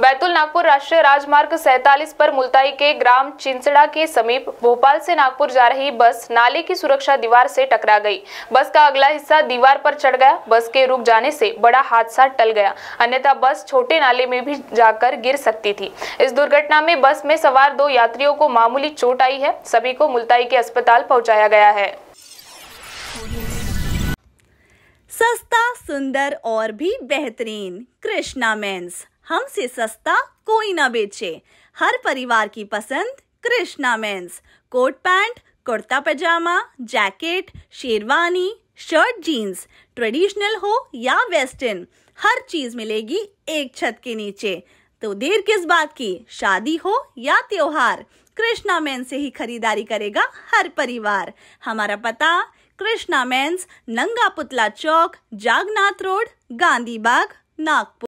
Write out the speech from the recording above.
बैतूल नागपुर राष्ट्रीय राजमार्ग 47 पर मुलताई के ग्राम चिंचड़ा के समीप भोपाल से नागपुर जा रही बस नाले की सुरक्षा दीवार से टकरा गई बस का अगला हिस्सा दीवार पर चढ़ गया बस के रुक जाने से बड़ा हादसा टल गया अन्यथा बस छोटे नाले में भी जाकर गिर सकती थी इस दुर्घटना में बस में सवार दो यात्रियों को मामूली चोट आई है सभी को मुलताई के अस्पताल पहुँचाया गया है सुंदर और भी बेहतरीन कृष्णा मेंस हमसे सस्ता कोई ना बेचे हर परिवार की पसंद Krishna men's coat pant kurta pyjama jacket sherwani shirt jeans traditional हो या वेस्टर्न हर चीज मिलेगी एक छत के नीचे तो देर किस बात की शादी हो या त्योहार कृष्णा मैन से ही खरीदारी करेगा हर परिवार हमारा पता कृष्णा मेन्स नंगा पुतला चौक जागनाथ रोड गांधी बाग नागपुर